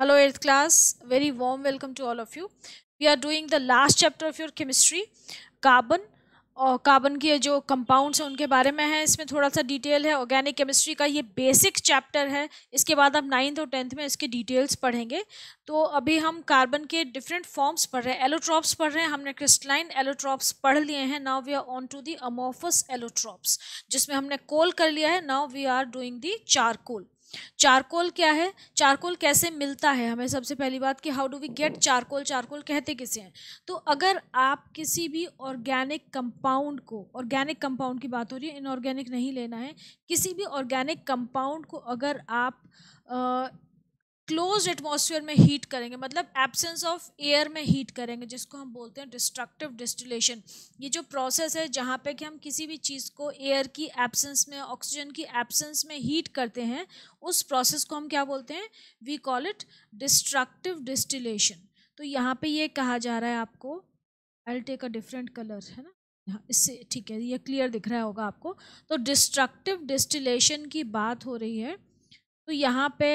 hello 8th class very warm welcome to all of you we are doing the last chapter of your chemistry carbon और carbon के जो compounds हैं उनके बारे में है इसमें थोड़ा सा डिटेल है ऑर्गेनिक केमिस्ट्री का ये बेसिक चैप्टर है इसके बाद आप नाइन्थ और टेंथ में इसके डिटेल्स पढ़ेंगे तो अभी हम कार्बन के डिफरेंट फॉर्म्स पढ़ रहे हैं एलोट्रॉप्स पढ़ रहे हैं हमने क्रिस्टलाइन एलोट्रॉप्स पढ़ लिए हैं now we are on to the amorphous allotropes जिसमें हमने कोल कर लिया है now we are doing the charcoal charcoal क्या है चारकोल कैसे मिलता है हमें सबसे पहली बात कि how do we get charcoal charcoal कहते किसे हैं तो अगर आप किसी भी ऑर्गेनिक कंपाउंड को ऑर्गेनिक कंपाउंड की बात हो रही है इनऑर्गेनिक नहीं लेना है किसी भी ऑर्गेनिक कंपाउंड को अगर आप क्लोज एटमोसफियर में हीट करेंगे मतलब एब्सेंस ऑफ एयर में हीट करेंगे जिसको हम बोलते हैं डिस्ट्रक्टिव डिस्टिलेशन ये जो प्रोसेस है जहाँ पे कि हम किसी भी चीज़ को एयर की एब्सेंस में ऑक्सीजन की एब्सेंस में हीट करते हैं उस प्रोसेस को हम क्या बोलते हैं we call it destructive distillation तो यहाँ पे ये कहा जा रहा है आपको I take a different colour है ना हाँ इससे ठीक है ये क्लियर दिख रहा होगा आपको तो डिस्ट्रक्टिव डिस्टिलेशन की बात हो रही है तो यहाँ पे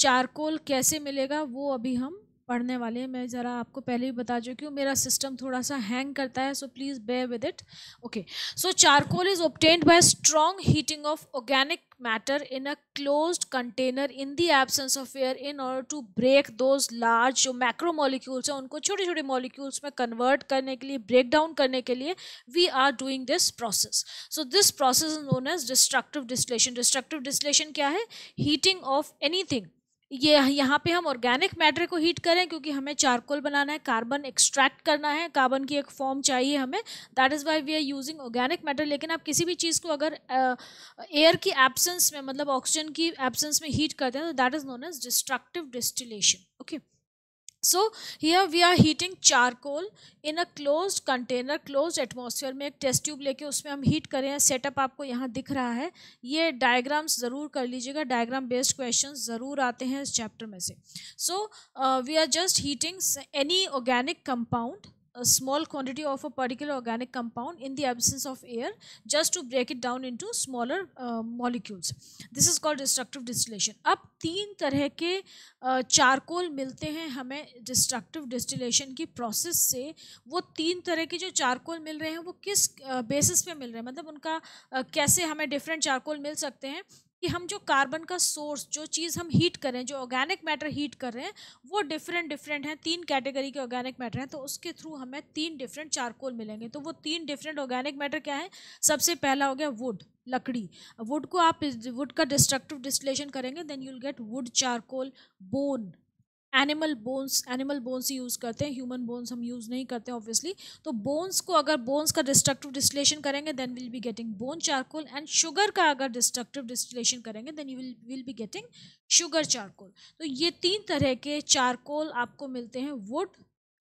चारकोल कैसे मिलेगा वो अभी हम पढ़ने वाले हैं मैं ज़रा आपको पहले ही बता चुकी हूँ मेरा सिस्टम थोड़ा सा हैंग करता है so please bear with it okay so charcoal is obtained by strong heating of organic matter in a close container in the absence of air in order to break those large जो macro molecules हैं उनको छोटे छोटे molecules में convert करने के लिए break down करने के लिए we are doing this process so this process is known as destructive distillation destructive distillation क्या है हीटिंग ऑफ एनी थिंग ये यहाँ पे हम ऑर्गेनिक मैटर को हीट करें क्योंकि हमें चारकोल बनाना है कार्बन एक्सट्रैक्ट करना है कार्बन की एक फॉर्म चाहिए हमें that is why we are using organic matter लेकिन आप किसी भी चीज़ को अगर एयर uh, की एब्सेंस में मतलब ऑक्सीजन की एब्सेंस में हीट करते हैं तो that is known as destructive distillation okay so here we are heating charcoal in a close container close atmosphere में एक टेस्ट ट्यूब लेके उसमें हम हीट कर रहे हैं सेटअप आपको यहाँ दिख रहा है ये डायग्राम्स ज़रूर कर लीजिएगा डायग्राम बेस्ड क्वेश्चन ज़रूर आते हैं इस चैप्टर में से so we are just heating any organic compound a small quantity of a particular organic compound in the absence of air just to break it down into smaller uh, molecules this is called destructive distillation ab teen tarah ke uh, charcoal milte hain hame destructive distillation ki process se wo teen tarah ke jo charcoal mil rahe hain wo kis uh, basis pe mil rahe hain matlab unka uh, kaise hame different charcoal mil sakte hain कि हम जो carbon का source जो चीज़ हम heat करें जो organic matter heat कर रहे हैं वो डिफरेंट डिफरेंट हैं तीन कैटेगरी के ऑर्गेनिक मैटर हैं तो उसके थ्रू हमें तीन डिफरेंट चारकोल मिलेंगे तो वो तीन डिफरेंट ऑर्गेनिक मैटर क्या है सबसे पहला हो गया वुड लकड़ी वुड को आप वुड का डिस्ट्रक्टिव डिस्टलेशन करेंगे then you'll get wood charcoal bone animal bones animal bones ही यूज़ करते हैं ह्यूमन बोन्स हम यूज़ नहीं करते ऑब्वियसली तो बोन्स को अगर बोन्स का डिस्ट्रक्टिव डिस्टिलेशन करेंगे then will be getting bone charcoal and sugar का अगर डिस्ट्रक्टिव डिस्टिलेशन करेंगे then will will be getting sugar charcoal तो ये तीन तरह के चारकोल आपको मिलते हैं wood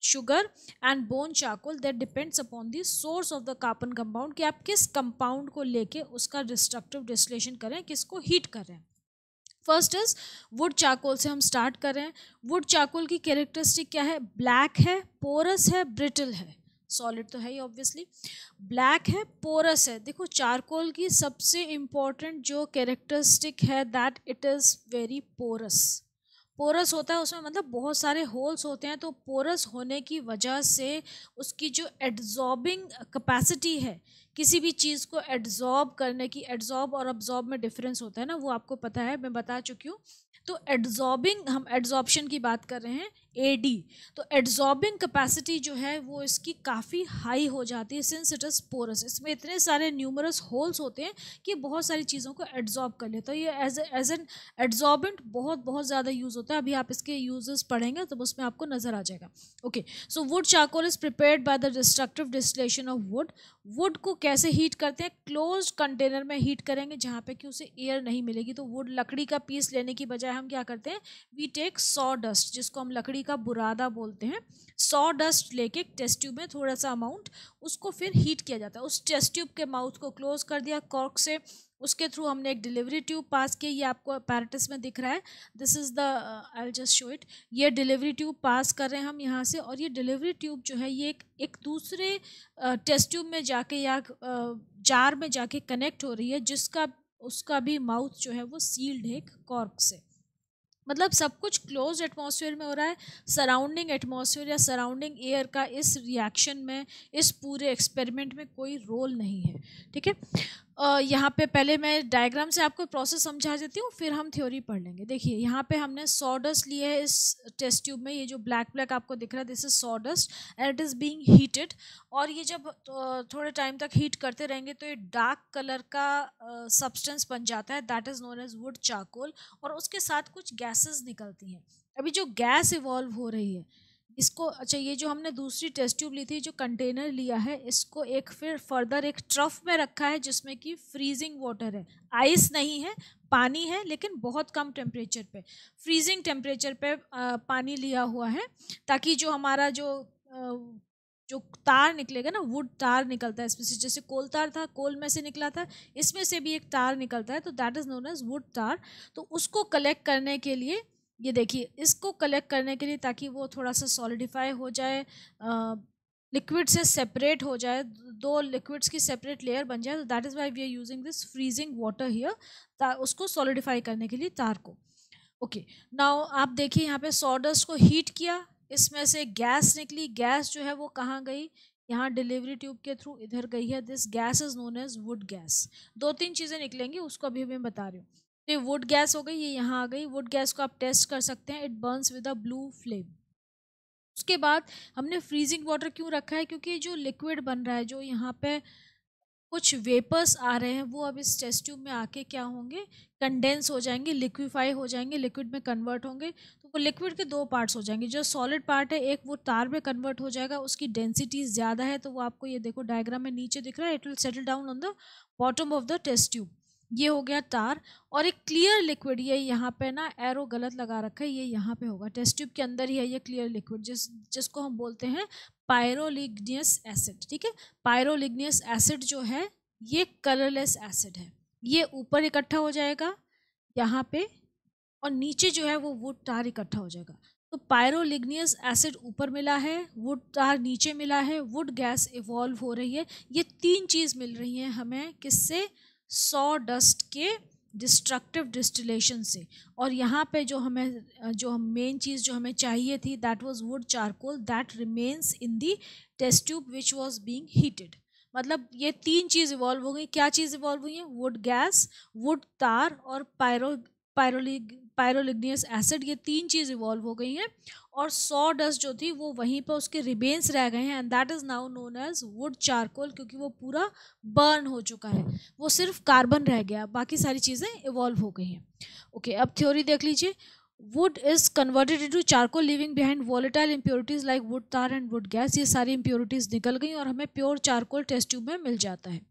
sugar and bone charcoal that depends upon the source of the carbon compound कि आप किस कंपाउंड को लेके उसका डिस्ट्रक्टिव डिस्टिलेशन करें किसको हीट करें फर्स्ट इज वुड चाकोल से हम स्टार्ट कर रहे हैं वुड चाकोल की कैरेक्टरिस्टिक क्या है ब्लैक है पोरस है ब्रिटल है सॉलिड तो है ही ऑब्वियसली ब्लैक है पोरस है देखो चारकोल की सबसे इम्पॉर्टेंट जो कैरेक्टरिस्टिक है that it is very porous porous होता है उसमें मतलब बहुत सारे होल्स होते हैं तो पोरस होने की वजह से उसकी जो एड्जॉर्बिंग कैपेसिटी है किसी भी चीज़ को एड्जॉर्ब करने की एड्जॉर्ब और अब्जॉर्ब में डिफरेंस होता है ना वो आपको पता है मैं बता चुकी हूँ तो एड्जॉर्बिंग हम एड्जॉर्बशन की बात कर रहे हैं ए डी तो एड्जॉर्बिंग कैपेसिटी जो है वो इसकी काफ़ी हाई हो जाती है सिंस इट इज़ पोरस इसमें इतने सारे न्यूमरस होल्स होते हैं कि बहुत सारी चीज़ों को एड्जॉर्ब कर लेता है ये एज एज एन एड्जॉर्बेंट बहुत बहुत ज़्यादा यूज़ होता है अभी आप इसके यूजेस पढ़ेंगे तो उसमें आपको नज़र आ जाएगा okay so wood charcoal is prepared by the destructive distillation of wood wood को कैसे हीट करते हैं क्लोज कंटेनर में हीट करेंगे जहाँ पे कि उसे एयर नहीं मिलेगी तो वुड लकड़ी का पीस लेने की बजाय हम क्या करते हैं वी टेक सॉ डस्ट जिसको हम लकड़ी का बुरादा बोलते हैं सौ डस्ट लेके टेस्ट ट्यूब में थोड़ा सा अमाउंट उसको फिर हीट किया जाता है उस टेस्ट ट्यूब के माउथ को क्लोज कर दिया कॉर्क से उसके थ्रू हमने एक डिलीवरी ट्यूब पास किया ये आपको पैरेटिस में दिख रहा है this is the I just show it ये डिलीवरी ट्यूब पास कर रहे हैं हम यहाँ से और ये डिलीवरी ट्यूब जो है ये एक, एक दूसरे टेस्ट uh, ट्यूब में जाके या uh, जार में जाके कनेक्ट हो रही है जिसका उसका भी माउथ जो है वो सील्ड है कॉर्क से मतलब सब कुछ क्लोज एटमॉस्फेयर में हो रहा है सराउंडिंग एटमॉस्फेयर या सराउंडिंग एयर का इस रिएक्शन में इस पूरे एक्सपेरिमेंट में कोई रोल नहीं है ठीक है यहाँ पे पहले मैं डायग्राम से आपको प्रोसेस समझा देती हूँ फिर हम थ्योरी पढ़ लेंगे देखिए यहाँ पे हमने सॉडस्ट लिया है इस टेस्ट ट्यूब में ये जो ब्लैक ब्लैक आपको दिख रहा है this is sawdust and it is being heated और ये जब थोड़े टाइम तक हीट करते रहेंगे तो ये डार्क कलर का सब्सटेंस बन जाता है that is known as wood charcoal और उसके साथ कुछ गैसेज निकलती हैं अभी जो गैस इवॉल्व हो रही है इसको अच्छा ये जो हमने दूसरी टेस्ट ट्यूब ली थी जो कंटेनर लिया है इसको एक फिर फर्दर एक ट्रफ में रखा है जिसमें कि फ्रीजिंग वाटर है आइस नहीं है पानी है लेकिन बहुत कम टेम्परेचर पे फ्रीजिंग टेम्परेचर पे आ, पानी लिया हुआ है ताकि जो हमारा जो आ, जो तार निकलेगा ना वुड तार निकलता है इसमें जैसे कोल तार था कोल में से निकला था इसमें से भी एक तार निकलता है तो that is known as wood tar तो उसको कलेक्ट करने के लिए ये देखिए इसको कलेक्ट करने के लिए ताकि वो थोड़ा सा सॉलिडिफाई हो जाए लिक्विड से सेपरेट हो जाए दो लिक्विड्स की सेपरेट लेयर बन जाए तो that is why we are using this freezing water here उसको सॉलिडिफाई करने के लिए तार को ओके okay. नाउ आप देखिए यहाँ पे सॉडस्ट को हीट किया इसमें से गैस निकली गैस जो है वो कहाँ गई यहाँ डिलीवरी ट्यूब के थ्रू इधर गई है this gas is known as wood gas दो तीन चीज़ें निकलेंगी उसको अभी मैं बता रही हूँ तो ये वुड गैस हो गई ये यहाँ आ गई वुड गैस को आप टेस्ट कर सकते हैं it burns with a blue flame उसके बाद हमने फ्रीजिंग वाटर क्यों रखा है क्योंकि जो लिक्विड बन रहा है जो यहाँ पे कुछ वेपर्स आ रहे हैं वो अब इस टेस्ट ट्यूब में आके क्या होंगे कंडेंस हो जाएंगे लिक्विफाई हो जाएंगे लिक्विड में कन्वर्ट होंगे तो वो लिक्विड के दो पार्ट्स हो जाएंगे जो सॉलिड पार्ट है एक वो तार में कन्वर्ट हो जाएगा उसकी डेंसिटी ज़्यादा है तो वो आपको ये देखो डायग्राम में नीचे दिख रहा है it will settle down on the bottom of the test tube ये हो गया टार और एक क्लियर लिक्विड ये यहाँ पे ना एरो गलत लगा रखा है ये यहाँ पे होगा टेस्ट ट्यूब के अंदर ही है ये क्लियर लिक्विड जिस जिसको हम बोलते हैं पायरोलिग्नियस एसिड ठीक है पायरोलिग्नियस एसिड जो है ये कलरलेस एसिड है ये ऊपर इकट्ठा हो जाएगा यहाँ पे और नीचे जो है वो वुड टार इकट्ठा हो जाएगा तो पायरोलिग्नियस एसिड ऊपर मिला है वुड तार नीचे मिला है वुड गैस इवॉल्व हो रही है ये तीन चीज़ मिल रही हैं हमें किससे सौ डस्ट के डिस्ट्रक्टिव डिस्टिलेशन से और यहाँ पे जो हमें जो हम मेन चीज़ जो हमें चाहिए थी that was wood charcoal that remains in the test tube which was being heated मतलब ये तीन चीज़ इवॉल्व हो गई क्या चीज़ इवॉल्व हुई है वुड गैस वुड तार और पायरो पायरोलिग्नियस एसिड ये तीन चीज़ इवॉल्व हो गई हैं और सौ डस्ट जो थी वो वहीं पर उसके रिबेन्स रह गए हैं and that is now known as wood charcoal क्योंकि वो पूरा बर्न हो चुका है वो सिर्फ कार्बन रह गया बाकी सारी चीज़ें इवॉल्व हो गई हैं ओके okay, अब थ्योरी देख लीजिए wood is converted into charcoal leaving behind volatile impurities like wood tar and wood gas ये सारी इम्प्योरिटीज़ निकल गई और हमें प्योर चारकोल टेस्ट ट्यूब में मिल जाता है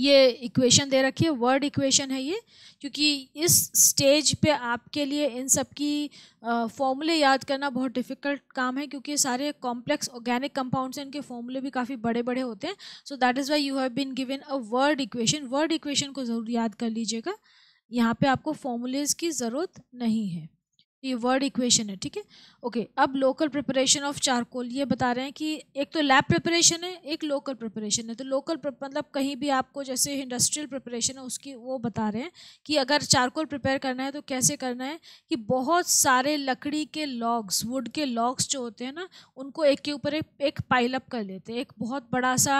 ये इक्वेशन दे रखी है वर्ड इक्वेशन है ये क्योंकि इस स्टेज पे आपके लिए इन सब की फॉर्मूले याद करना बहुत डिफ़िकल्ट काम है क्योंकि सारे कॉम्प्लेक्स ऑर्गेनिक कंपाउंड्स हैं इनके फॉर्मूले भी काफ़ी बड़े बड़े होते हैं so that is why you have been given a word equation word equation को ज़रूर याद कर लीजिएगा यहाँ पर आपको फॉर्मूलेज की ज़रूरत नहीं है ये वर्ड इक्वेशन है ठीक है ओके अब लोकल प्रिपरेशन ऑफ चारकोल ये बता रहे हैं कि एक तो लैब प्रिपरेशन है एक लोकल प्रिपरेशन है तो लोकल मतलब कहीं भी आपको जैसे इंडस्ट्रियल प्रिपरेशन है उसकी वो बता रहे हैं कि अगर चारकोल प्रिपेयर करना है तो कैसे करना है कि बहुत सारे लकड़ी के लॉग्स वुड के लॉग्स जो होते हैं ना उनको एक के ऊपर एक, एक पाइलअप कर लेते हैं एक बहुत बड़ा सा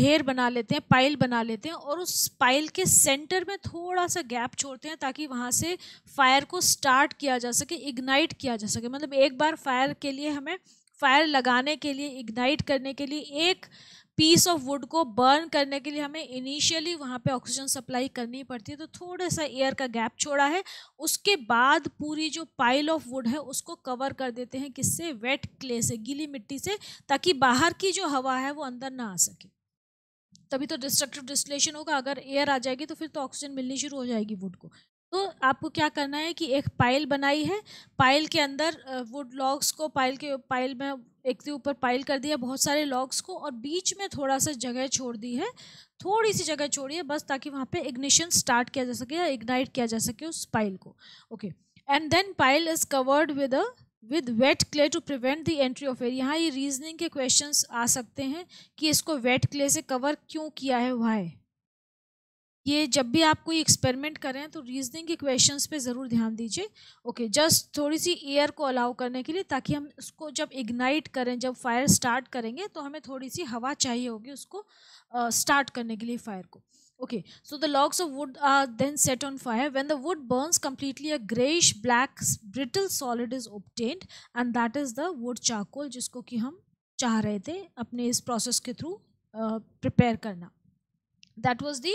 ढेर बना लेते हैं पाइल बना लेते हैं और उस पाइल के सेंटर में थोड़ा सा गैप छोड़ते हैं ताकि वहाँ से फायर को स्टार्ट किया किया जा सके इग्नाइट किया जा सके मतलब एक बार फायर के लिए हमें फायर लगाने के लिए इग्नाइट करने के लिए एक पीस ऑफ वुड को बर्न करने के लिए हमें इनिशियली वहाँ पे ऑक्सीजन सप्लाई करनी पड़ती है तो थोड़ा सा एयर का गैप छोड़ा है उसके बाद पूरी जो पाइल ऑफ वुड है उसको कवर कर देते हैं किससे वेट क्ले से गीली मिट्टी से ताकि बाहर की जो हवा है वो अंदर ना आ सके तभी तो डिस्ट्रक्टिव डिस्टलेशन होगा अगर एयर आ जाएगी तो फिर तो ऑक्सीजन मिलनी शुरू हो जाएगी वुड को तो आपको क्या करना है कि एक पाइल बनाई है पाइल के अंदर वुड लॉग्स को पाइल के पाइल में एक के ऊपर पाइल कर दिया बहुत सारे लॉग्स को और बीच में थोड़ा सा जगह छोड़ दी है थोड़ी सी जगह छोड़ी है बस ताकि वहाँ पे इग्निशन स्टार्ट किया जा सके या इग्नाइट किया जा सके उस पाइल को okay and then pile is covered with a with wet clay to prevent the entry of air यहाँ ये रीजनिंग के क्वेश्चन आ सकते हैं कि इसको वेट क्ले से कवर क्यों किया है वाई ये जब भी आप कोई एक्सपेरिमेंट करें तो रीजनिंग के क्वेश्चंस पे ज़रूर ध्यान दीजिए ओके जस्ट थोड़ी सी एयर को अलाउ करने के लिए ताकि हम उसको जब इग्नाइट करें जब फायर स्टार्ट करेंगे तो हमें थोड़ी सी हवा चाहिए होगी उसको स्टार्ट uh, करने के लिए फायर को okay so the logs of wood are then set on fire when the wood burns completely a greyish black brittle solid is obtained and that is the wood charcoal जिसको कि हम चाह रहे थे अपने इस प्रोसेस के थ्रू प्रिपेयर करना that was the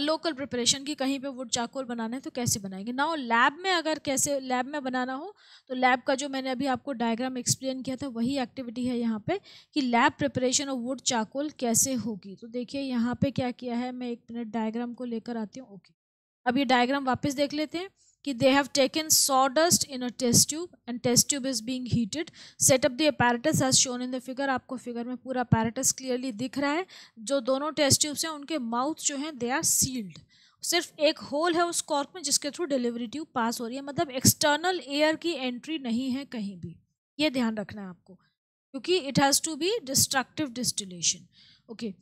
local preparation की कहीं पे वुड चाकोल बनाना है तो कैसे बनाएंगे नाउ लैब में अगर कैसे लैब में बनाना हो तो लैब का जो मैंने अभी आपको डायग्राम एक्सप्लेन किया था वही एक्टिविटी है यहाँ पे कि lab preparation of wood charcoal कैसे होगी तो देखिए यहाँ पे क्या किया है मैं एक मिनट डायग्राम को लेकर आती हूँ ओके अब ये डायग्राम वापस देख लेते हैं कि they have taken so dust in a test tube and test tube is being heated set up the apparatus as shown in the figure आपको फिगर में पूरा अपैरेटस क्लियरली दिख रहा है जो दोनों टेस्ट ट्यूब्स हैं उनके माउथ जो हैं दे आर सील्ड सिर्फ एक होल है उस कॉर्क में जिसके थ्रू डिलीवरी ट्यूब पास हो रही है मतलब एक्सटर्नल एयर की एंट्री नहीं है कहीं भी ये ध्यान रखना है आपको क्योंकि it has to be destructive distillation okay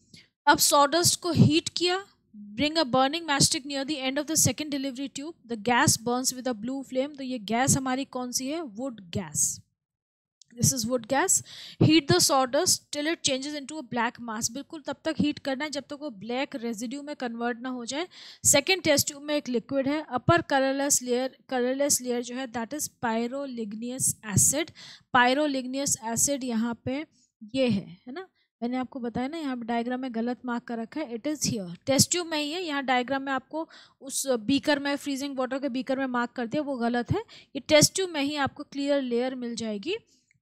अब सोडस्ट को हीट किया bring a burning matchstick near the end of the second delivery tube the gas burns with a blue flame तो ये गैस हमारी कौन सी है wood gas this is wood gas heat the sawdust till it changes into a black mass बिल्कुल तब तक heat करना है जब तक वो ब्लैक रेजिड्यू में कन्वर्ट ना हो जाए सेकेंड टेस्ट ट्यूब में एक लिक्विड है upper colourless layer colourless layer जो है that is pyroligneous acid pyroligneous acid यहाँ पे ये है है ना मैंने आपको बताया ना यहाँ डायग्राम में गलत मार्क कर रखा है it is here test tube में ही है यहाँ डायग्राम में आपको उस बीकर में फ्रीजिंग वाटर के बीकर में मार्क कर दिया वो गलत है ये टेस्ट ट्यूब में ही आपको क्लियर लेयर मिल जाएगी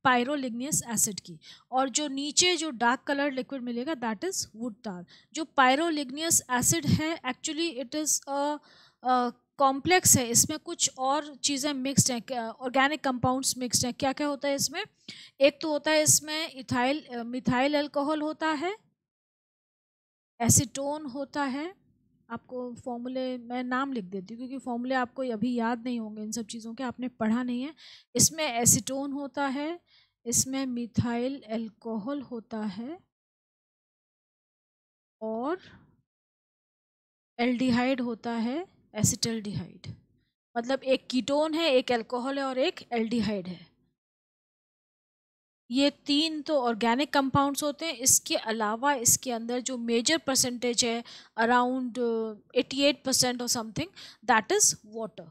पायरोलिग्नियस एसिड की और जो नीचे जो डार्क कलर लिक्विड मिलेगा दैट इज़ वुड तार जो पायरोलिग्नियस एसिड है actually it is a complex है इसमें कुछ और चीज़ें मिक्सड हैं ऑर्गेनिक कंपाउंड्स मिक्सड हैं क्या क्या होता है इसमें एक तो होता है इसमें इथाइल मिथाइल अल्कोहल होता है एसीटोन होता है आपको फॉर्मूले मैं नाम लिख देती हूँ क्योंकि फॉर्मूले आपको अभी याद नहीं होंगे इन सब चीज़ों के आपने पढ़ा नहीं है इसमें एसीटोन होता है इसमें मिथाइल एल्कोहल होता है और एल्डिहाइड होता है एसिटल्डिहाइड मतलब एक कीटोन है एक अल्कोहल है और एक एल्डिहाइड है ये तीन तो ऑर्गेनिक कंपाउंड्स होते हैं इसके अलावा इसके अंदर जो मेजर परसेंटेज है अराउंड एटी एट परसेंट और समथिंग दैट इज़ वाटर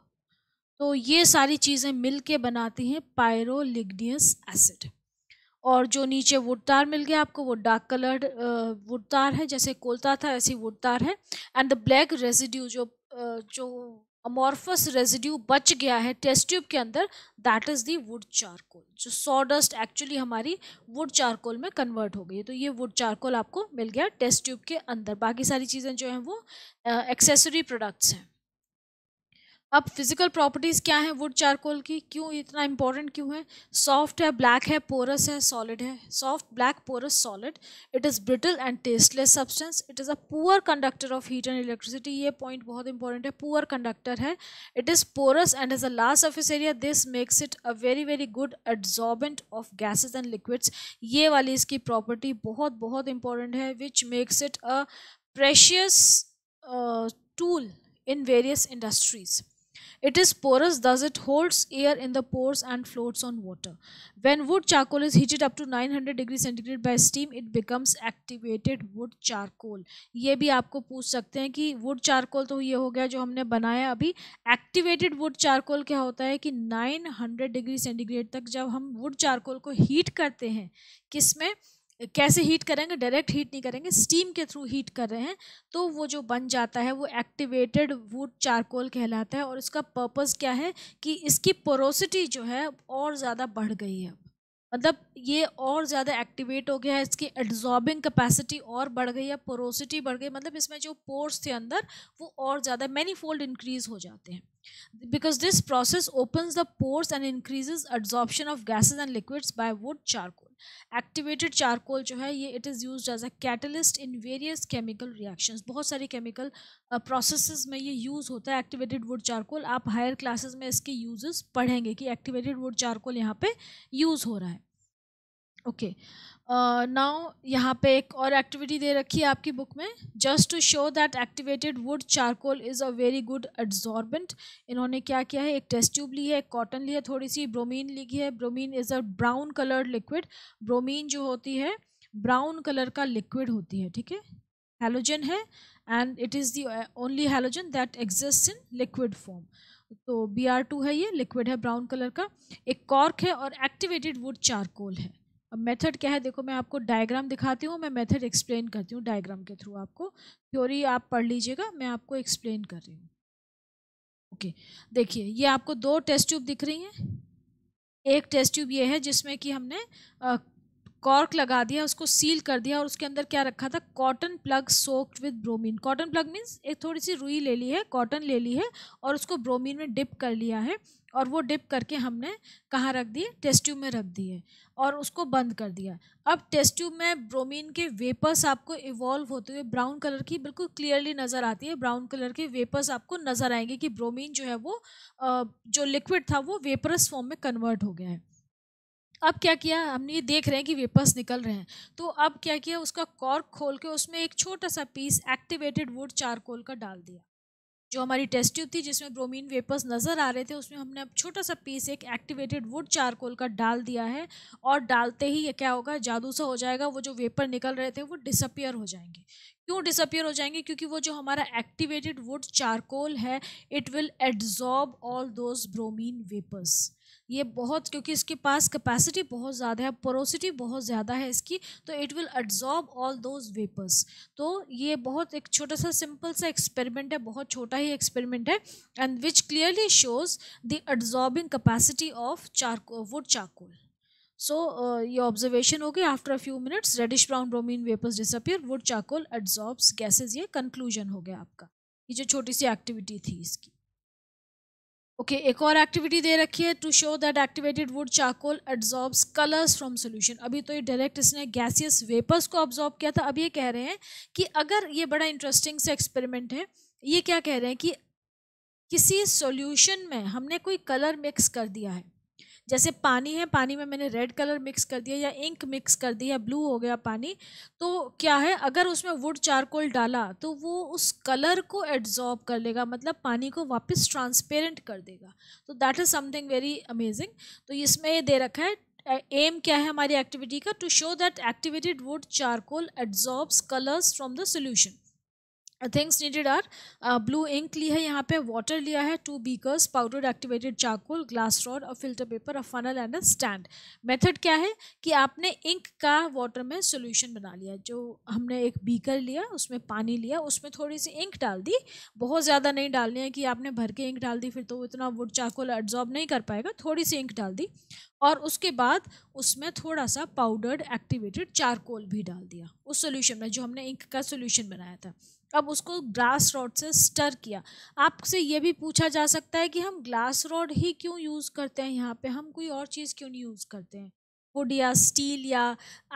तो ये सारी चीज़ें मिल के बनाती हैं पायरोलिग्नियस एसिड और जो नीचे वुड तार मिल गया आपको वो डार्क कलर्ड वुड तार है जैसे कोलता था ऐसी वुड तार है एंड द ब्लैक रेजिड्यू जो जो अमॉर्फस रेजिड्यू बच गया है टेस्ट ट्यूब के अंदर that is the wood charcoal जो सॉडस्ट एक्चुअली हमारी वुड चारकोल में कन्वर्ट हो गई तो ये वुड चारकोल आपको मिल गया टेस्ट ट्यूब के अंदर बाकी सारी चीज़ें जो हैं वो एक्सेसरी प्रोडक्ट्स हैं अब फिज़िकल प्रॉपर्टीज़ क्या हैं वुड चारकोल की क्यों इतना इंपॉर्टेंट क्यों है सॉफ्ट है ब्लैक है पोरस है सॉलिड है soft black porous solid it is brittle and tasteless substance it is a poor conductor of heat and electricity ये पॉइंट बहुत इंपॉर्टेंट है पुअर कंडक्टर है it is porous and is a large surface area this makes it a very very good adsorbent of gases and liquids ये वाली इसकी property बहुत बहुत important है which makes it a precious tool in various industries It is porous, thus it holds air in the pores and floats on water. When wood charcoal is heated up to 900 degree centigrade by steam, it becomes activated wood charcoal. ये भी आपको पूछ सकते हैं कि wood charcoal तो ये हो गया जो हमने बनाया अभी activated wood charcoal क्या होता है कि 900 डिग्री सेंटीग्रेड तक जब हम वुड चारकोल को हीट करते हैं किस में कैसे हीट करेंगे डायरेक्ट हीट नहीं करेंगे स्टीम के थ्रू हीट कर रहे हैं तो वो जो बन जाता है वो एक्टिवेटेड वुड चारकोल कहलाता है और इसका पर्पज़ क्या है कि इसकी पोरोसिटी जो है और ज़्यादा बढ़ गई है मतलब ये और ज़्यादा एक्टिवेट हो गया है इसकी एड्जॉर्बिंग कैपेसिटी और बढ़ गई है पोरोसिटी बढ़ गई मतलब इसमें जो पोर्स थे अंदर वो और ज़्यादा मैनी फोल्ड इंक्रीज़ हो जाते हैं because this process opens the pores and increases adsorption of gases and liquids by wood charcoal activated charcoal जो है ये it is use as a catalyst in various chemical reactions बहुत सारी chemical processes uh, में ये use होता है activated wood charcoal आप हायर क्लासेस में इसके यूजेस पढ़ेंगे कि एक्टिवेटेड वुड चारकोल यहाँ पे यूज़ हो रहा है ओके okay. नाउ यहाँ पे एक और एक्टिविटी दे रखी है आपकी बुक में just to show that activated wood charcoal is a very good adsorbent इन्होंने क्या किया है एक टेस्ट ट्यूब ली है एक कॉटन ली है थोड़ी सी ब्रोमीन ली है bromine is a brown coloured liquid bromine जो होती है ब्राउन कलर का लिक्विड होती है ठीक है हेलोजन है and it is the only halogen that exist in liquid form तो बी आर टू है ये लिक्विड है ब्राउन कलर का एक कॉर्क है और एक्टिवेटेड वुड चारकोल है अब मेथड क्या है देखो मैं आपको डायग्राम दिखाती हूँ मैं मेथड एक्सप्लेन करती हूँ डायग्राम के थ्रू आपको थ्योरी आप पढ़ लीजिएगा मैं आपको एक्सप्लेन कर रही हूँ ओके देखिए ये आपको दो टेस्ट ट्यूब दिख रही हैं एक टेस्ट ट्यूब ये है जिसमें कि हमने कॉर्क लगा दिया उसको सील कर दिया और उसके अंदर क्या रखा था cotton plug soaked with bromine cotton plug means एक थोड़ी सी रुई ले ली है कॉटन ले ली है और उसको ब्रोमीन में डिप कर लिया है और वो डिप करके हमने कहाँ रख दिए टेस्ट ट्यूब में रख दिए और उसको बंद कर दिया अब टेस्ट ट्यूब में ब्रोमीन के वेपर्स आपको इवॉल्व होते हुए ब्राउन कलर की बिल्कुल क्लियरली नज़र आती है ब्राउन कलर के वेपर्स आपको नज़र आएंगे कि ब्रोमीन जो है वो जो लिक्विड था वो वेपरस फॉर्म में कन्वर्ट हो गया है अब क्या किया हमने ये देख रहे हैं कि वेपर्स निकल रहे हैं तो अब क्या किया उसका कॉर्क खोल के उसमें एक छोटा सा पीस एक्टिवेटेड वुड चारकोल का डाल दिया जो हमारी टेस्ट ट्यूब थी जिसमें ब्रोमीन वेपर्स नज़र आ रहे थे उसमें हमने अब छोटा सा पीस एक एक्टिवेटेड वुड चारकोल का डाल दिया है और डालते ही ये क्या होगा जादू सा हो जाएगा वो जो वेपर निकल रहे थे वो डिसअपियर हो जाएंगे क्यों डिसअपियर हो जाएंगे क्योंकि वो जो हमारा एक्टिवेटेड वुड चारकोल है it will adsorb all those bromine vapours ये बहुत क्योंकि इसके पास कैपेसिटी बहुत ज़्यादा है पोरोसिटी बहुत ज़्यादा है इसकी तो it will adsorb all those vapours तो ये बहुत एक छोटा सा सिंपल सा एक्सपेरिमेंट है बहुत छोटा ही एक्सपेरिमेंट है and which clearly shows the adsorbing capacity of charcoal wood charcoal So uh, your observation okay after a few minutes reddish brown bromine vapors disappear wood charcoal absorbs gases ये conclusion हो गया आपका ये जो छोटी सी activity थी इसकी okay okay, एक और एक्टिविटी दे रखी है to show that activated wood charcoal absorbs colours from solution अभी तो ये डायरेक्ट इसने गैसियस वेपर्स को ऑब्जॉर्ब किया था अब ये कह रहे हैं कि अगर ये बड़ा इंटरेस्टिंग से एक्सपेरिमेंट है ये क्या कह रहे हैं कि किसी सॉल्यूशन में हमने कोई कलर मिक्स कर दिया है जैसे पानी है पानी में मैंने रेड कलर मिक्स कर दिया या इंक मिक्स कर दिया ब्लू हो गया पानी तो क्या है अगर उसमें वुड चारकोल डाला तो वो उस कलर को एड्जॉर्ब कर लेगा मतलब पानी को वापस ट्रांसपेरेंट कर देगा तो that is something very amazing तो इसमें दे रखा है एम क्या है हमारी एक्टिविटी का to show that activated wood charcoal adsorbs colours from the solution things needed are blue ink ली है यहाँ पे वाटर लिया है two beakers powder activated charcoal glass rod और फिल्टर पेपर और funnel and a stand method क्या है कि आपने इंक का वाटर में सोल्यूशन बना लिया जो हमने एक बीकर लिया उसमें पानी लिया उसमें थोड़ी सी इंक डाल दी बहुत ज़्यादा नहीं डालनी है कि आपने भर के इंक डाल दी फिर तो इतना वुड चारकोल एब्जॉर्ब नहीं कर पाएगा थोड़ी सी इंक डाल दी और उसके बाद उसमें थोड़ा सा पाउडर्ड एक्टिवेटेड चारकोल भी डाल दिया उस सोल्यूशन में जो हमने इंक का सोल्यूशन बनाया था अब उसको ग्लास रॉड से स्टर किया आपसे ये भी पूछा जा सकता है कि हम ग्लास रॉड ही क्यों यूज़ करते हैं यहाँ पे हम कोई और चीज़ क्यों नहीं यूज़ करते हैं वुड या स्टील या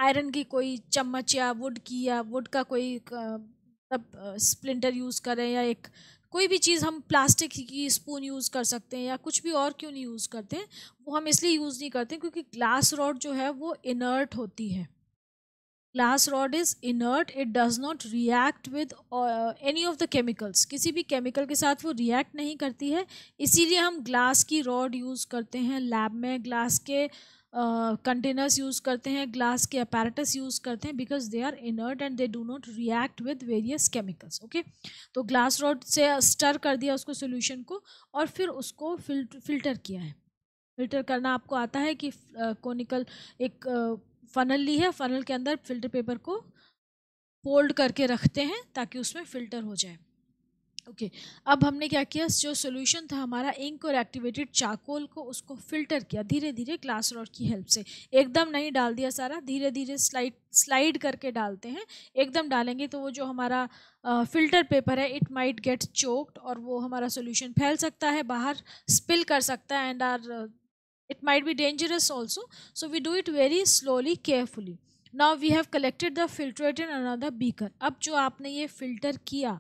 आयरन की कोई चम्मच या वुड की या वुड का कोई तब मतलब, स्प्लिंटर यूज़ करें या एक कोई भी चीज़ हम प्लास्टिक की स्पून यूज़ कर सकते हैं या कुछ भी और क्यों नहीं यूज़ करते वो हम इसलिए यूज़ नहीं करते क्योंकि ग्लास रॉड जो है वो इनर्ट होती है glass rod is inert it does not react with any of the chemicals किसी भी केमिकल के साथ वो रिएक्ट नहीं करती है इसीलिए हम ग्लास की रॉड यूज़ करते हैं लैब में ग्लास के कंटेनर्स uh, यूज़ करते हैं ग्लास के अपैरेटस यूज़ करते हैं because they are inert and they do not react with various chemicals okay तो ग्लास रॉड से स्टर कर दिया उसको सोल्यूशन को और फिर उसको फिल्ट फिल्टर किया है फिल्टर करना आपको आता है कि कोनिकल uh, एक uh, फ़नल ली है फ़नल के अंदर फिल्टर पेपर को फोल्ड करके रखते हैं ताकि उसमें फ़िल्टर हो जाए ओके okay. अब हमने क्या किया जो सोल्यूशन था हमारा इंक और एक्टिवेटेड चाकोल को उसको फिल्टर किया धीरे धीरे ग्लास रॉड की हेल्प से एकदम नहीं डाल दिया सारा धीरे धीरे स्लाइड स्लाइड करके डालते हैं एकदम डालेंगे तो वो जो हमारा फिल्टर पेपर है इट माइट गेट चोक्ड और वो हमारा सोल्यूशन फैल सकता है बाहर स्पिल कर सकता है and or it might be dangerous also so we do it very slowly carefully now we have collected the filtrate in another beaker अब जो आपने ये फ़िल्टर किया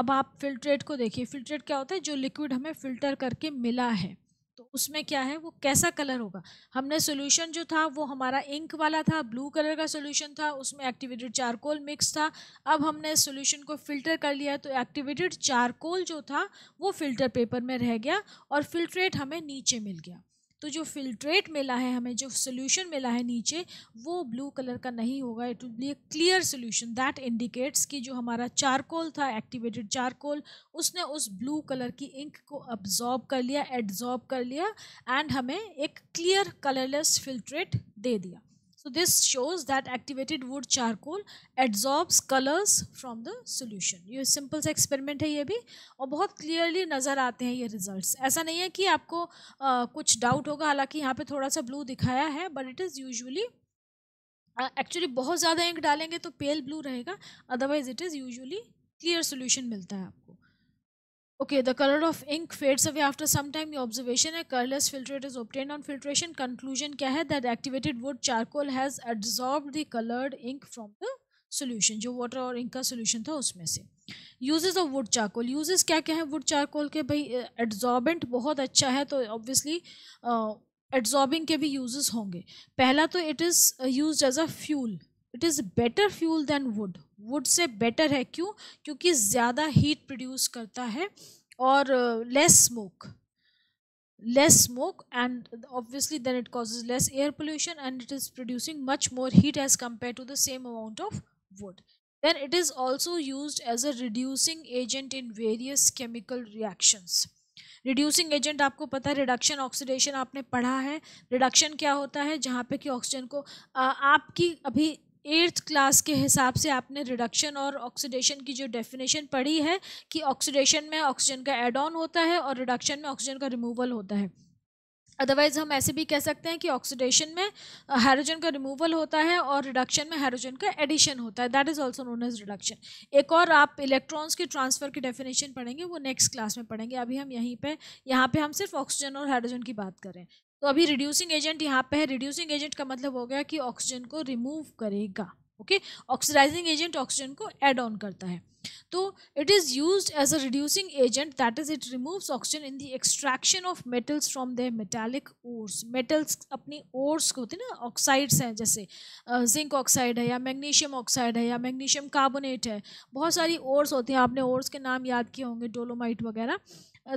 अब आप फिल्ट्रेट को देखिए filtrate क्या होता है जो लिक्विड हमें फ़िल्टर करके मिला है तो उसमें क्या है वो कैसा कलर होगा हमने सोल्यूशन जो था वो हमारा इंक वाला था ब्लू कलर का सोल्यूशन था उसमें एक्टिवेटेड चारकोल मिक्स था अब हमने सोल्यूशन को फ़िल्टर कर लिया तो एक्टिवेटेड चारकोल जो था वो फ़िल्टर पेपर में रह गया और फिल्ट्रेट हमें नीचे मिल गया तो जो फिल्ट्रेट मिला है हमें जो सोल्यूशन मिला है नीचे वो ब्लू कलर का नहीं होगा it will be a clear solution that indicates कि जो हमारा चारकोल था एक्टिवेटेड चारकोल उसने उस ब्लू कलर की इंक को अब्जॉर्ब कर लिया एड्जॉर्ब कर लिया एंड हमें एक क्लियर कलरलेस फिल्ट्रेट दे दिया So this shows that activated wood charcoal adsorbs colors from the solution. ये simple सा experiment है ये भी और बहुत clearly नज़र आते हैं ये results. ऐसा नहीं है कि आपको आ, कुछ doubt होगा हालांकि यहाँ पे थोड़ा सा blue दिखाया है but it is usually actually uh, बहुत ज़्यादा इंक डालेंगे तो पेल ब्लू रहेगा otherwise it is usually clear solution मिलता है आपको Okay, the color of ink fades away after some time. Your observation है colorless filtrate is obtained on filtration. Conclusion क्या है? That activated wood charcoal has absorbed the colored ink from the solution. जो water और ink का solution था उसमें से uses of wood charcoal uses क्या क्या है वुड चारकोल के भाई एड्जॉर्बेंट बहुत अच्छा है तो ऑब्वियसली एड्जॉर्बिंग के भी यूजेस होंगे पहला तो it is use as a fuel it is better fuel than wood wood से बेटर है क्यों क्योंकि ज़्यादा हीट प्रोड्यूस करता है और less smoke less smoke and obviously then it cause less air pollution and it is producing much more heat as compare to the same amount of wood then it is also use as a reducing agent in various chemical reactions reducing agent आपको पता है reduction oxidation आपने पढ़ा है reduction क्या होता है जहाँ पे कि ऑक्सीजन को आ, uh, आपकी अभी एट्थ क्लास के हिसाब से आपने रिडक्शन और ऑक्सीडेशन की जो डेफिनेशन पढ़ी है कि ऑक्सीडेशन में ऑक्सीजन का एड ऑन होता है और रिडक्शन में ऑक्सीजन का रिमूवल होता है अदरवाइज़ हम ऐसे भी कह सकते हैं कि ऑक्सीडेशन में हाइड्रोजन का रिमूवल होता है और रिडक्शन में हाइड्रोजन का एडिशन होता है that is also known as reduction एक और आप इलेक्ट्रॉन्स के ट्रांसफ़र की डेफिनेशन पढ़ेंगे वो नेक्स्ट क्लास में पढ़ेंगे अभी हम यहीं पे यहाँ पे हम सिर्फ ऑक्सीजन और हाइड्रोजन की बात करें तो अभी रिड्यूसिंग एजेंट यहाँ पे है रिड्यूसिंग एजेंट का मतलब हो गया कि ऑक्सीजन को रिमूव करेगा ओके ऑक्सीडाइजिंग एजेंट ऑक्सीजन को एड ऑन करता है तो it is use as a reducing agent that is it removes oxygen in the extraction of metals from the metallic ores metals अपनी ओर्स को होते हैं ना ऑक्साइड्स हैं जैसे जिंक ऑक्साइड है या मैग्नीशियम ऑक्साइड है या मैग्नीशियम कार्बोनेट है बहुत सारी ओर्स होती हैं आपने ओर्स के नाम याद किए होंगे डोलोमाइट वगैरह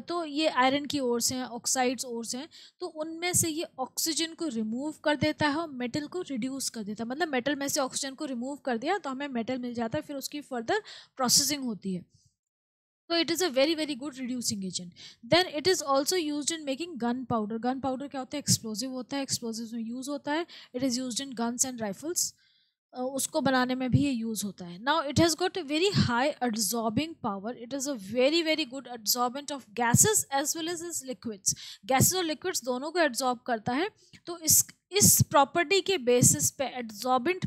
तो ये आयरन की ओर से हैं ऑक्साइड्स से हैं तो उनमें से ये ऑक्सीजन को रिमूव कर देता है और मेटल को रिड्यूस कर देता है मतलब मेटल में से ऑक्सीजन को रिमूव कर दिया तो हमें मेटल मिल जाता है फिर उसकी फर्दर प्रोसेसिंग होती है तो it is a very very good reducing agent then it is also use in making gunpowder gunpowder क्या होता है एक्सप्लोजिव होता है एक्सप्लोजिव में यूज़ होता है it is use in guns and rifles उसको बनाने में भी ये यूज़ होता है now it has got a very high adsorbing power it is a very very good adsorbent of gases as well as is liquids gases और liquids दोनों को एब्जॉर्ब करता है तो इस इस प्रॉपर्टी के बेसिस पे adsorbent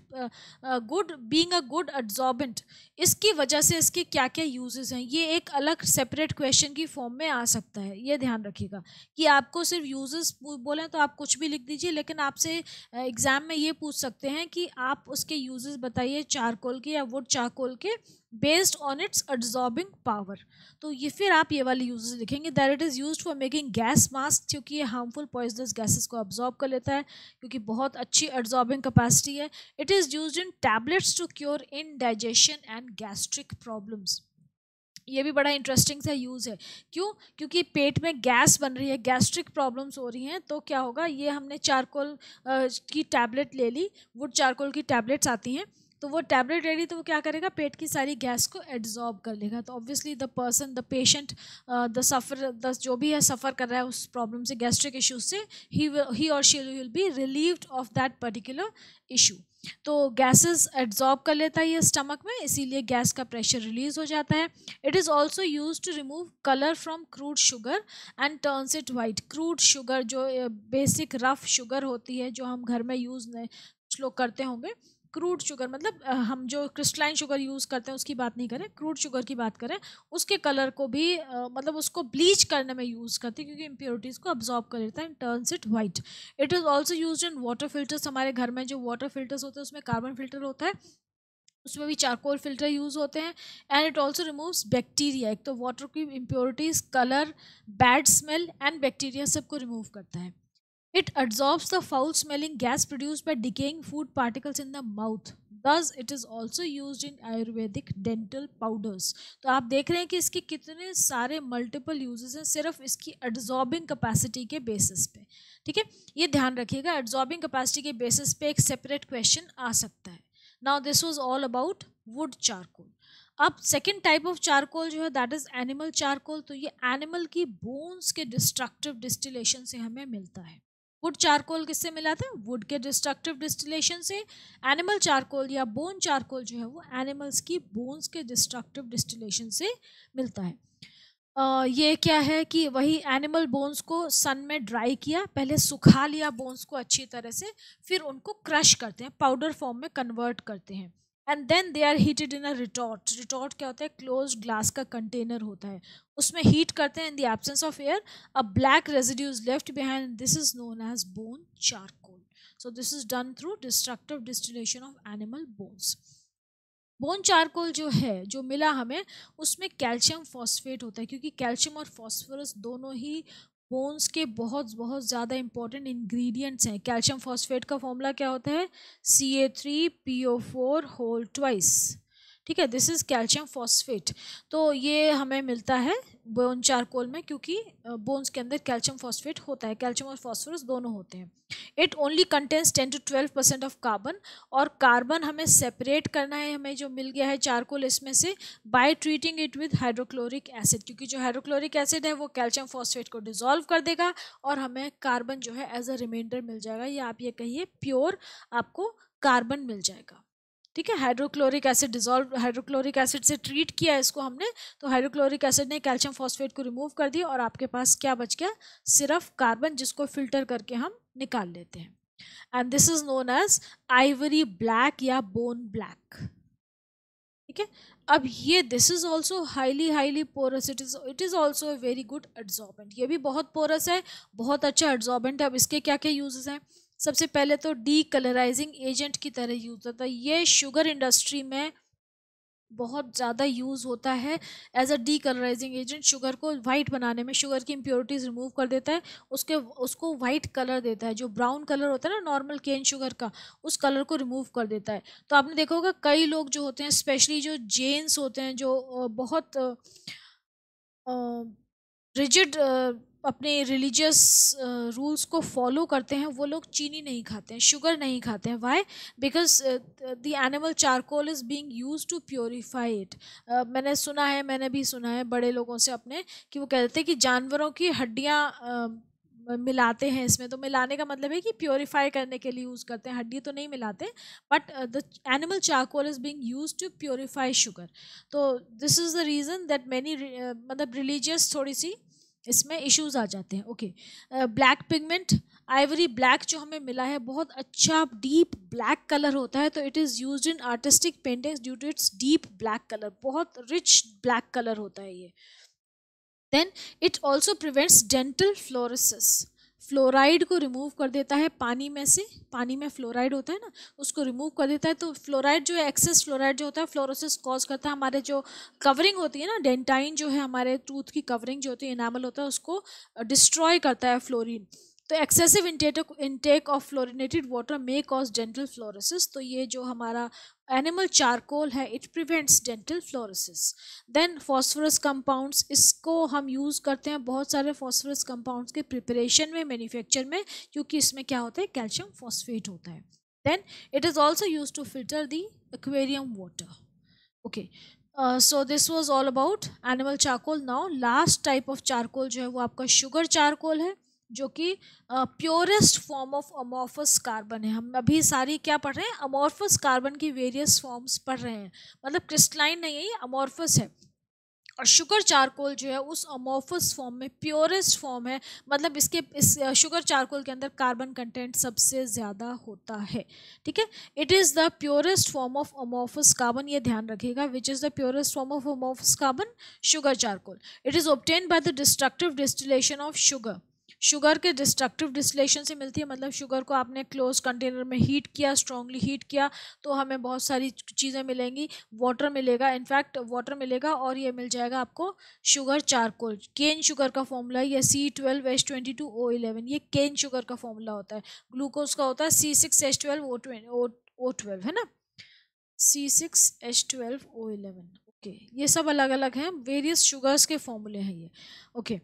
good being a good adsorbent इसकी वजह से इसके क्या क्या यूजेस हैं ये एक अलग सेपरेट क्वेश्चन की फॉर्म में आ सकता है ये ध्यान रखिएगा कि आपको सिर्फ यूजेस बोलें तो आप कुछ भी लिख दीजिए लेकिन आपसे एग्ज़ाम में ये पूछ सकते हैं कि आप उसके यूजेस बताइए चारकोल के या वुड चारकोल के based on its absorbing power तो ये फिर आप ये वाले यूज लिखेंगे that it is use for making gas mask क्योंकि ये हार्मफुल पॉइजनस गैसेस को अब्जॉर्ब कर लेता है क्योंकि बहुत अच्छी अब्जॉर्बिंग कैपेसिटी है it is use in tablets to cure indigestion and gastric problems ये भी बड़ा इंटरेस्टिंग सा यूज़ है क्यों क्योंकि पेट में गैस बन रही है गैस्ट्रिक प्रॉब्लम्स हो रही हैं तो क्या होगा ये हमने चारकोल की टैबलेट ले ली वुड चारकोल की टैबलेट्स आती हैं तो वो टैबलेट रेडी तो वो क्या करेगा पेट की सारी गैस को एड्जॉर्ब कर लेगा तो obviously the person the patient the suffer the जो भी है सफ़र कर रहा है उस प्रॉब्लम से गैस्ट्रिक इशू से ही ही और she will be relieved of that particular issue तो गैसेस एड्जॉर्ब कर लेता है ये स्टमक में इसीलिए गैस का प्रेशर रिलीज हो जाता है it is also use to remove colour from crude sugar and turns it white crude sugar जो बेसिक रफ शुगर होती है जो हम घर में यूज़ नहीं लोग करते होंगे क्रूड शुगर मतलब हम जो क्रिस्टलाइन शुगर यूज़ करते हैं उसकी बात नहीं करें क्रूड शुगर की बात करें उसके कलर को भी मतलब उसको ब्लीच करने में यूज़ करते हैं क्योंकि इम्प्योरिटीज़ को अब्जॉर्ब कर लेता है and turns it white it is also use in water filters हमारे घर में जो वाटर फिल्टर्स होते हैं उसमें कार्बन फिल्टर होता है उसमें भी चारकोल फिल्टर यूज़ होते हैं and it also removes bacteria एक तो वाटर की impurities colour bad smell and bacteria सबको रिमूव करता है it absorbs the foul smelling gas produce by decaying food particles in the mouth Thus, it is also use in Ayurvedic dental powders तो आप देख रहे हैं कि इसके कितने सारे मल्टीपल यूज हैं सिर्फ इसकी एड्जॉर्बिंग कैपेसिटी के बेसिस पे ठीक है ये ध्यान रखिएगा एड्जॉर्बिंग कैपेसिटी के बेसिस पे एक सेपरेट क्वेश्चन आ सकता है now this was all about wood charcoal अब सेकेंड टाइप ऑफ चारकोल जो है दैट इज़ एनिमल चारकोल तो ये एनिमल की बोन्स के डिस्ट्रक्टिव डिस्टिलेशन से हमें मिलता है वुड चारकोल किससे मिला था वुड के डिस्ट्रक्टिव डिस्टिलेशन से एनिमल चारकोल या बोन चारकोल जो है वो एनिमल्स की बोन्स के डिस्ट्रक्टिव डिस्टिलेशन से मिलता है आ, ये क्या है कि वही एनिमल बोन्स को सन में ड्राई किया पहले सुखा लिया बोन्स को अच्छी तरह से फिर उनको क्रश करते हैं पाउडर फॉर्म में कन्वर्ट करते हैं and then they are heated in a retort retort क्या होता है क्लोज ग्लास का कंटेनर होता है उसमें हीट करते हैं in the absence of air a black residues left behind this is known as bone charcoal so this is done through destructive distillation of animal bones bone charcoal जो है जो मिला हमें उसमें कैल्शियम फॉस्फेट होता है क्योंकि कैल्शियम और फॉस्फोरस दोनों ही बोन्स के बहुत बहुत ज़्यादा इंपॉर्टेंट इंग्रेडिएंट्स हैं कैल्शियम फॉस्फेट का फॉर्मूला क्या होता है C A three P O four whole twice ठीक है दिस इज़ कैल्शियम फॉस्फेट तो ये हमें मिलता है बोन चारकोल में क्योंकि बोन्स के अंदर कैल्शियम फॉस्फेट होता है कैल्शियम और फॉस्फोरस दोनों होते हैं it only contains ten to twelve percent of carbon और कार्बन हमें सेपरेट करना है हमें जो मिल गया है चारकोल इसमें से by treating it with hydrochloric acid क्योंकि जो हाइड्रोक्लोरिक एसिड है वो कैल्शियम फॉस्फेट को डिजोल्व कर देगा और हमें कार्बन जो है एज अ रिमाइंडर मिल जाएगा या आप ये कहिए प्योर आपको कार्बन मिल जाएगा ठीक है hydrochloric acid dissolve hydrochloric acid से ट्रीट किया इसको हमने तो हाइड्रोक्लोरिक एसिड ने कैल्शियम फॉस्फेट को रिमूव कर दिया और आपके पास क्या बच गया सिर्फ कार्बन जिसको फिल्टर करके हम निकाल लेते हैं and this is known as ivory black या बोन ब्लैक ठीक है अब ये this is also highly highly porous it is it is also very good adsorbent ये भी बहुत पोरस है बहुत अच्छा एड्जॉर्बेंट है अब इसके क्या क्या यूजेस हैं सबसे पहले तो डी कलराइजिंग एजेंट की तरह यूज़ होता है ये शुगर इंडस्ट्री में बहुत ज़्यादा यूज़ होता है as a decolourising agent sugar को वाइट बनाने में शुगर की इम्प्योरिटीज़ रिमूव कर देता है उसके उसको वाइट कलर देता है जो ब्राउन कलर होता है ना नॉर्मल केन शुगर का उस कलर को रिमूव कर देता है तो आपने देखा होगा कई लोग जो होते हैं स्पेशली जो जेंस होते हैं जो बहुत रिजिड अपने रिलीजियस रूल्स को फॉलो करते हैं वो लोग चीनी नहीं खाते हैं शुगर नहीं खाते हैं why because the animal charcoal is being use to purify it मैंने सुना है मैंने भी सुना है बड़े लोगों से अपने कि वो कहते हैं कि जानवरों की हड्डियाँ मिलाते हैं इसमें तो मिलाने का मतलब है कि प्योरीफाई करने के लिए यूज़ करते हैं हड्डी तो नहीं मिलाते but the animal charcoal is being use to purify sugar तो this is the reason that many मतलब रिलीजियस थोड़ी सी इसमें इश्यूज आ जाते हैं okay black pigment ivory black जो हमें मिला है बहुत अच्छा डीप ब्लैक कलर होता है तो it is use in artistic paintings due to its deep black colour बहुत रिच ब्लैक कलर होता है ये then it also prevents dental fluorosis fluoride को रिमूव कर देता है पानी में से पानी में फ्लोराइड होता है ना उसको रिमूव कर देता है तो फ्लोराइड जो है एक्सेस फ्लोराइड जो होता है फ्लोरोसिस कॉज करता है हमारे जो कवरिंग होती है ना डेंटाइन जो है हमारे टूथ की कवरिंग जो होती है इनामल होता है उसको डिस्ट्रॉय करता है फ्लोरिन तो excessive intake intake of fluorinated water may cause dental fluorosis तो ये जो हमारा एनिमल चारकोल है it prevents dental fluorosis then phosphorus compounds इसको हम यूज़ करते हैं बहुत सारे फॉस्फोरस कंपाउंड्स के प्रिपरेशन में मैन्युफैक्चर में क्योंकि इसमें क्या होता है कैल्शियम फॉस्फेट होता है then it is also use to filter the aquarium water okay so this was all about animal charcoal now last type of charcoal जो है वो आपका शुगर चारकोल है जो कि purest form of amorphous carbon है हम अभी सारी क्या पढ़ रहे हैं अमोर्फस कार्बन की वेरियस फॉर्म्स पढ़ रहे हैं मतलब क्रिस्टलाइन नहीं है ये अमोर्फस है और शुगर चारकोल जो है उस अमोफस फॉर्म में प्योरेस्ट फॉर्म है मतलब इसके इस शुगर चारकोल के अंदर कार्बन कंटेंट सबसे ज़्यादा होता है ठीक है it is the purest form of amorphous carbon ये ध्यान रखिएगा which is the purest form of amorphous carbon sugar charcoal it is obtained by the destructive distillation of sugar sugar के डिस्ट्रक्टिव डिस्लेशन से मिलती है मतलब शुगर को आपने क्लोज कंटेनर में हीट किया स्ट्रॉन्गली हीट किया तो हमें बहुत सारी चीज़ें मिलेंगी वाटर मिलेगा इनफैक्ट वाटर मिलेगा और ये मिल जाएगा आपको शुगर चारकोल केन शुगर का फॉर्मूला या C twelve H twenty two O eleven ये केन शुगर का फॉर्मूला होता है ग्लूकोज का होता है C six H twelve O twenty O twelve है ना C six H twelve O eleven के ये सब अलग अलग हैं वेरियस शुगर्स के फॉर्मूले हैं ये ओके okay.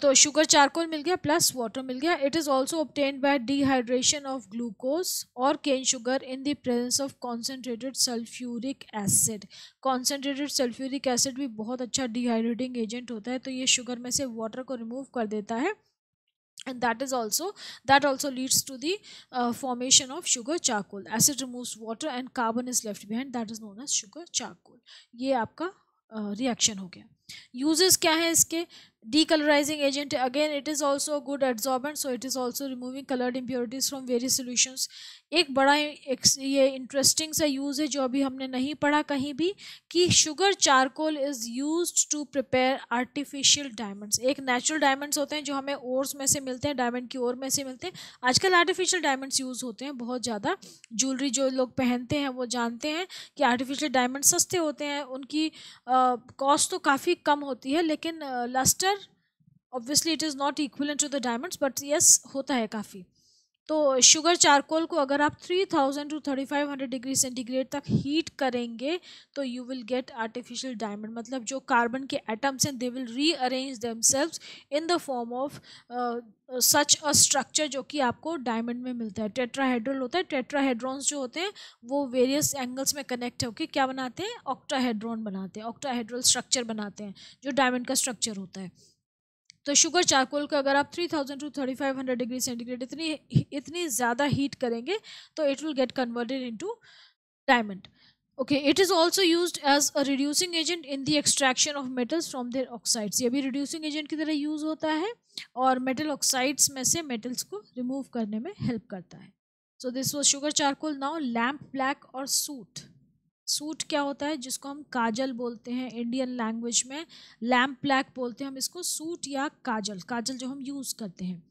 तो शुगर चारकोल मिल गया प्लस वाटर मिल गया it is also obtained by dehydration of glucose और cane sugar in the presence of concentrated sulphuric acid concentrated sulphuric acid भी बहुत अच्छा डिहाइड्रेटिंग एजेंट होता है तो ये शुगर में से वाटर को रिमूव कर देता है and that is also that also leads to the uh, formation of sugar charcoal acid removes water and carbon is left behind that is known as sugar charcoal ye aapka uh, reaction ho gaya uses क्या है इसके decolourising agent again it is also good adsorbent so it is also removing coloured impurities from various solutions एक बड़ा एक ये interesting सा use है जो अभी हमने नहीं पढ़ा कहीं भी कि sugar charcoal is use to prepare artificial diamonds एक नेचुरल डायमंड्स होते हैं जो हमें ओर्स में से मिलते हैं डायमंड की ओर में से मिलते हैं आजकल आर्टिफिशियल डायमंड्स यूज़ होते हैं बहुत ज़्यादा ज्वेलरी जो लोग पहनते हैं वो जानते हैं कि आर्टिफिशियल डायमंड सस्ते होते हैं उनकी कॉस्ट तो काफ़ी कम होती है लेकिन lustre obviously it is not equal to the diamonds but yes होता है काफ़ी तो शुगर चारकोल को अगर आप three thousand to thirty five hundred degree centigrade तक हीट करेंगे तो you will get artificial diamond मतलब जो कार्बन के एटम्स हैं they will rearrange themselves in the form of such a structure जो कि आपको डायमंड में मिलता है टेट्राहेड्रल होता है टेट्राहेड्रॉन्स जो होते हैं वो वेरियस एंगल्स में कनेक्ट होकर क्या बनाते हैं ऑक्टाहेड्रॉन बनाते हैं ऑक्टाहेड्रल स्ट्रक्चर बनाते हैं जो डायमंड का स्ट्रक्चर होता है तो शुगर चारकोल को अगर आप three thousand to thirty five hundred degree centigrade इतनी इतनी ज़्यादा हीट करेंगे तो it will get converted into diamond okay it is also use as a reducing agent in the extraction of metals from their oxides ये भी reducing agent की तरह use होता है और मेटल ऑक्साइड्स में से मेटल्स को रिमूव करने में हेल्प करता है so this was sugar charcoal now lamp black और सूट सूट क्या होता है जिसको हम काजल बोलते हैं इंडियन लैंग्वेज में लैम्प ब्लैक बोलते हैं हम इसको सूट या काजल काजल जो हम यूज़ करते हैं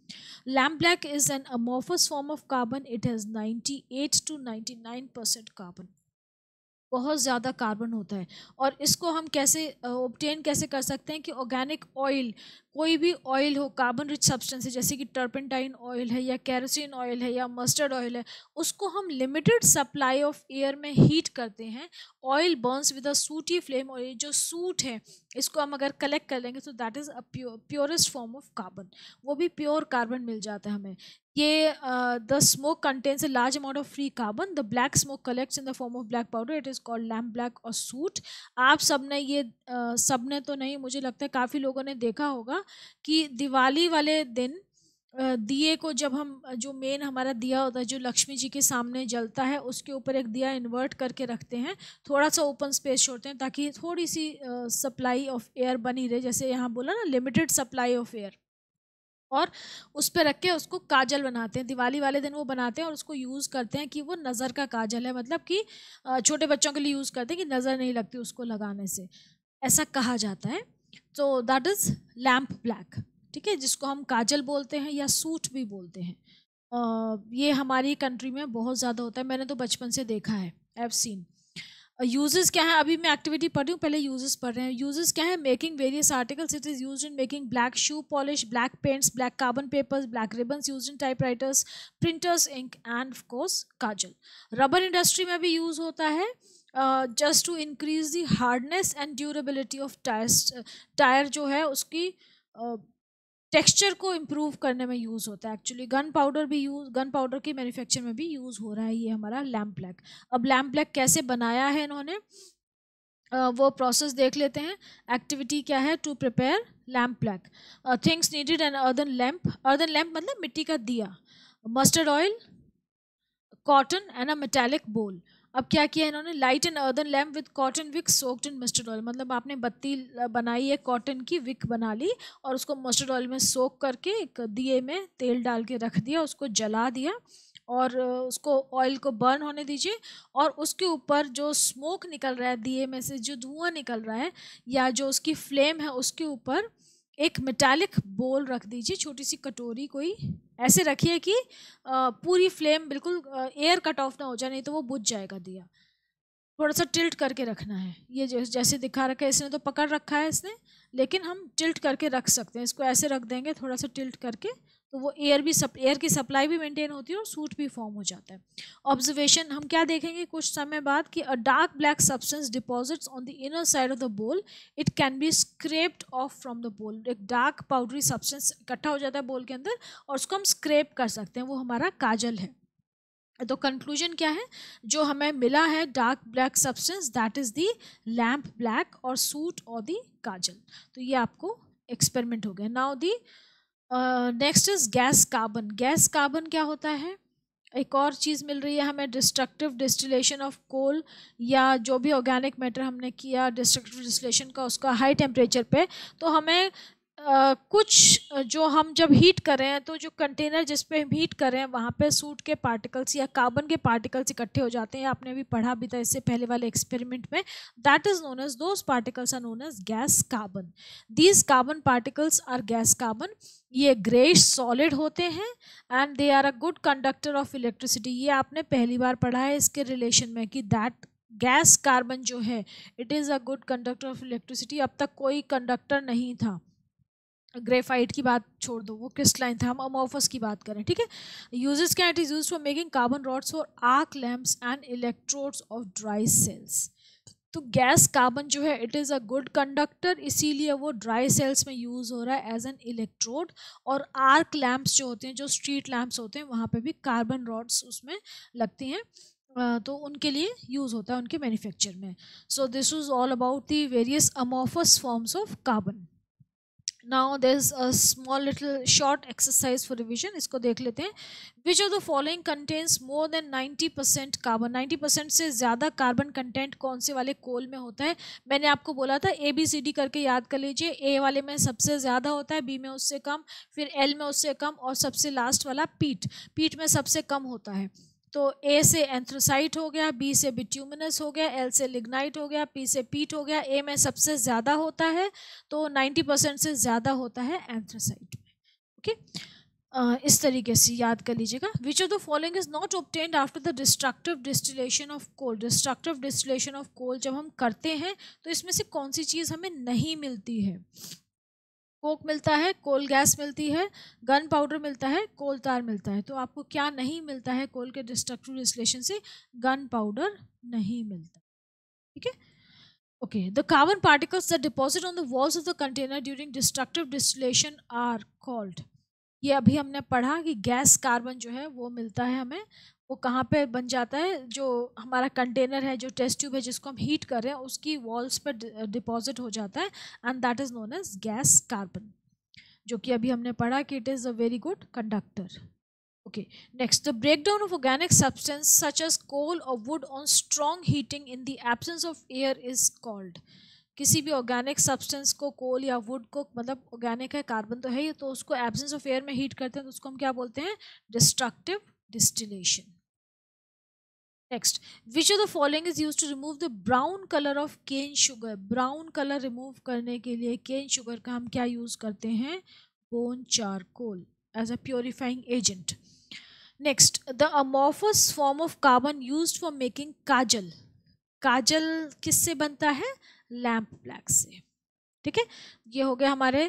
lamp black is an amorphous form of carbon it has 98 to 99 percent carbon बहुत ज़्यादा कार्बन होता है और इसको हम कैसे ओबटेन कैसे कर सकते हैं कि ऑर्गेनिक ऑयल कोई भी ऑयल हो कार्बन रिच सब्सटेंस है जैसे कि टर्पेंटाइन ऑयल है या कैरोसिन ऑयल है या मस्टर्ड ऑयल है उसको हम लिमिटेड सप्लाई ऑफ एयर में हीट करते हैं ऑयल बर्न्स विद अ सूटी फ्लेम और ये जो सूट है इसको हम अगर कलेक्ट कर लेंगे तो that is a purest form of carbon वो भी प्योर कार्बन मिल जाता है हमें ये the smoke contains a large amount of free carbon the black smoke collects in the form of black powder it is called lamp black और soot आप सब ने ये uh, सब ने तो नहीं मुझे लगता है काफ़ी लोगों ने देखा होगा कि दिवाली वाले दिन दिए को जब हम जो मेन हमारा दिया होता है जो लक्ष्मी जी के सामने जलता है उसके ऊपर एक दिया इन्वर्ट करके रखते हैं थोड़ा सा ओपन स्पेस छोड़ते हैं ताकि थोड़ी सी सप्लाई ऑफ एयर बनी रहे जैसे यहाँ बोला ना लिमिटेड सप्लाई ऑफ एयर और उस पर रख के उसको काजल बनाते हैं दिवाली वाले दिन वो बनाते हैं और उसको यूज़ करते हैं कि वो नज़र का काजल है मतलब कि छोटे बच्चों के लिए यूज़ करते हैं कि नज़र नहीं लगती उसको लगाने से ऐसा कहा जाता है तो दैट इज़ लैम्प ब्लैक ठीक है जिसको हम काजल बोलते हैं या सूट भी बोलते हैं ये हमारी कंट्री में बहुत ज़्यादा होता है मैंने तो बचपन से देखा है एव सीन यूजेस क्या है अभी मैं एक्टिविटी पढ़ रही हूँ पहले यूजेस पढ़ रहे हैं यूजेस क्या है making various articles it is use in making black shoe polish black paints black carbon papers black ribbons use in typewriters printers ink and of course course kajal rubber industry में भी use होता है just to increase the hardness and durability of tyres tyre जो है उसकी uh, texture को improve करने में यूज़ होता है एक्चुअली गन पाउडर भी यूज़ गन पाउडर की मैन्युफैक्चर में भी यूज़ हो रहा है ये हमारा लैम्प ब्लैक अब लैम्प ब्लैक कैसे बनाया है इन्होंने वो प्रोसेस देख लेते हैं एक्टिविटी क्या है to prepare lamp black things needed an earthen lamp earthen lamp मतलब मिट्टी का दिया mustard oil cotton and a metallic bowl अब क्या किया इन्होंने light and earthen lamp with cotton wick soaked in mustard oil मतलब आपने बत्ती बनाई है कॉटन की विक बना ली और उसको मस्टर्ड ऑयल में सोक करके एक दिए में तेल डाल के रख दिया उसको जला दिया और उसको ऑयल को बर्न होने दीजिए और उसके ऊपर जो स्मोक निकल रहा है दिए में से जो धुआं निकल रहा है या जो उसकी फ्लेम है उसके ऊपर एक मेटालिक बोल रख दीजिए छोटी सी कटोरी कोई ऐसे रखिए कि पूरी फ्लेम बिल्कुल एयर कट ऑफ ना हो जाए नहीं तो वो बुझ जाएगा दिया थोड़ा सा टिल्ट करके रखना है ये जैसे दिखा रखा है इसने तो पकड़ रखा है इसने लेकिन हम टिल्ट करके रख सकते हैं इसको ऐसे रख देंगे थोड़ा सा टिल्ट करके तो वो एयर भी सप एयर की सप्लाई भी मेंटेन होती है और सूट भी फॉर्म हो जाता है ऑब्जर्वेशन हम क्या देखेंगे कुछ समय बाद कि a dark black substance deposits on the inner side of the bowl it can be scraped off from the bowl एक डार्क पाउडरी सब्सटेंस इकट्ठा हो जाता है बोल के अंदर और उसको हम स्क्रेप कर सकते हैं वो हमारा काजल है तो कंक्लूजन क्या है जो हमें मिला है dark black substance that is the lamp black और सूट और दी काजल तो ये आपको एक्सपेरिमेंट हो गया now the next is gas carbon gas carbon क्या होता है एक और चीज़ मिल रही है हमें डिस्ट्रक्टिव डिस्टिलेशन ऑफ कोल या जो भी ऑर्गेनिक मैटर हमने किया डिस्ट्रक्टिव डिस्टिलेशन का उसका हाई टेम्परेचर पे तो हमें कुछ जो हम जब हीट कर रहे हैं तो जो कंटेनर जिस पे हम हीट कर रहे हैं वहाँ पे सूट के पार्टिकल्स या कार्बन के पार्टिकल्स इकट्ठे हो जाते हैं आपने भी पढ़ा भी था इससे पहले वाले एक्सपेरिमेंट में that is known as those particles are known as gas carbon these carbon particles are gas carbon ये ग्रेस सॉलिड होते हैं and they are a good conductor of electricity ये आपने पहली बार पढ़ा है इसके रिलेशन में कि दैट गैस कार्बन जो है it is a good conductor of electricity अब तक कोई कंडक्टर नहीं था ग्रेफाइट की बात छोड़ दो वो क्रिस्टलाइन था हम अमोफस की बात करें ठीक है यूजेस क्या it is use for making carbon rods और arc lamps and electrodes of dry cells तो गैस कार्बन जो है it is a good conductor इसीलिए वो ड्राई सेल्स में यूज़ हो रहा है एज एन इलेक्ट्रोड और आर्क लैम्प्स जो होते हैं जो स्ट्रीट लैम्प्स होते हैं वहाँ पे भी कार्बन रॉड्स उसमें लगती हैं तो उनके लिए यूज़ होता है उनके मैन्युफैक्चर में so this is all about the various amorphous forms of carbon now there is a small little short exercise for revision इसको देख लेते हैं which of the following contents more than ninety percent carbon ninety percent से ज़्यादा carbon content कौन से वाले कोल में होता है मैंने आपको बोला था ए बी सी डी करके याद कर लीजिए ए वाले में सबसे ज़्यादा होता है बी में उससे कम फिर एल में उससे कम और सबसे लास्ट वाला पीट पीट में सबसे कम होता है तो ए से एंथ्रोसाइट हो गया बी से बिट्यूमिनस हो गया एल से लिग्नाइट हो गया पी से पीट हो गया ए में सबसे ज़्यादा होता है तो 90 परसेंट से ज़्यादा होता है एंथ्रोसाइट में ओके इस तरीके से याद कर लीजिएगा which of the following is not obtained after the destructive distillation of coal destructive distillation of coal जब हम करते हैं तो इसमें से कौन सी चीज़ हमें नहीं मिलती है कोक मिलता है कोल गैस मिलती है गन पाउडर मिलता है कोल तार मिलता है तो आपको क्या नहीं मिलता है कोल के डिस्ट्रक्टिव रिसलेशन से गन पाउडर नहीं मिलता ठीक है okay the carbon particles the deposit on the walls of the container during destructive distillation are called ये अभी हमने पढ़ा कि गैस कार्बन जो है वो मिलता है हमें वो कहाँ पे बन जाता है जो हमारा कंटेनर है जो टेस्ट ट्यूब है जिसको हम हीट कर रहे हैं उसकी वॉल्स पर डिपॉजिट हो जाता है and that is known as gas carbon जो कि अभी हमने पढ़ा कि it is a very good conductor next the break down of organic substance such as coal और wood on strong heating in the absence of air is called किसी भी organic substance को कोल या वुड को मतलब ऑर्गेनिक है carbon तो है ही तो उसको एबसेंस ऑफ एयर में हीट करते हैं तो उसको हम क्या बोलते हैं destructive distillation next which of the following is use to remove the brown colour of cane sugar brown colour remove करने के लिए केन शुगर का हम क्या यूज करते हैं bone charcoal as a purifying agent next the amorphous form of carbon use for making kajal kajal किससे बनता है लैम्प ब्लैक से ठीक है ये हो गया हमारे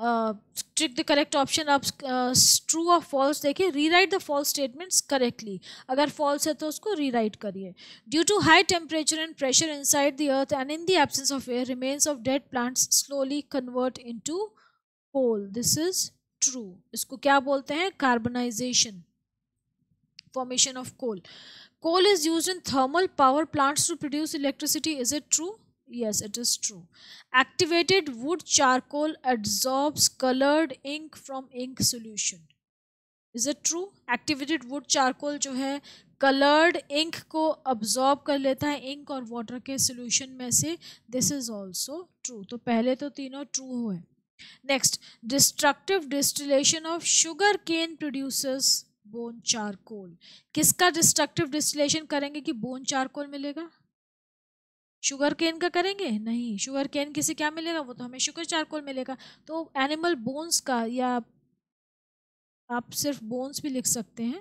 ट्रिक द करेक्ट ऑप्शन आप ट्रू और फॉल्स देखिए rewrite the false statements correctly अगर फॉल्स है तो उसको रीराइट करिए due to high temperature and pressure inside the earth and in the absence of air remains of dead plants slowly convert to coal this is true इसको क्या बोलते हैं carbonisation formation of coal coal is use in thermal power plants to produce electricity is it true yes it is true activated wood charcoal absorbs colored ink from ink solution is it true activated wood charcoal जो है coloured ink को absorb कर लेता है ink और water के solution में से दिस इज ऑल्सो ट्रू तो पहले तो तीनों ट्रू हुए next destructive distillation of sugar cane producers bone charcoal किसका डिस्ट्रक्टिव डिस्टिलेशन करेंगे कि बोन चारकोल मिलेगा शुगर केन का करेंगे नहीं शुगर केन किसे क्या मिलेगा वो तो हमें शुगर चारकोल मिलेगा तो एनिमल बोन्स का या आप सिर्फ बोन्स भी लिख सकते हैं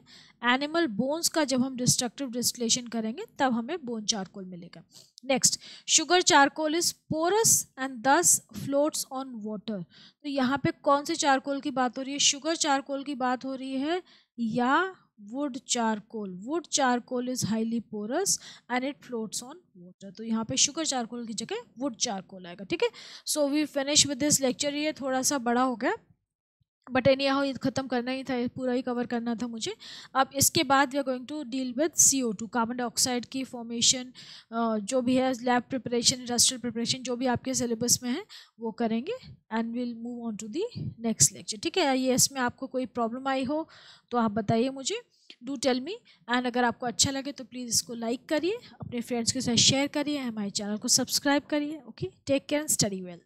एनिमल बोन्स का जब हम डिस्ट्रक्टिव डिस्टिलेशन करेंगे तब हमें बोन चारकोल मिलेगा next sugar charcoal is porous and this floats on water तो यहाँ पे कौन से चारकोल की बात हो रही है शुगर चारकोल की बात हो रही है या wood charcoal wood charcoal is highly porous and it floats on water तो यहाँ पे शुगर चारकोल की जगह वुड चारकोल आएगा ठीक है so we finish with this lecture ये थोड़ा सा बड़ा हो गया बट एनी हाउ ये ख़त्म करना ही था पूरा ही कवर करना था मुझे अब इसके बाद we are going to deal with C O two carbon dioxide की फॉर्मेशन जो भी है लैब प्रिपरेशन इंडस्ट्रियल प्रिपरेशन जो भी आपके सिलेबस में है वो करेंगे and will move on to the next lecture ठीक है ये इसमें आपको कोई प्रॉब्लम आई हो तो आप बताइए मुझे डू टेल मी एंड अगर आपको अच्छा लगे तो प्लीज़ इसको लाइक करिए अपने फ्रेंड्स के साथ शेयर करिए हमारे चैनल को सब्सक्राइब करिए okay take care and study well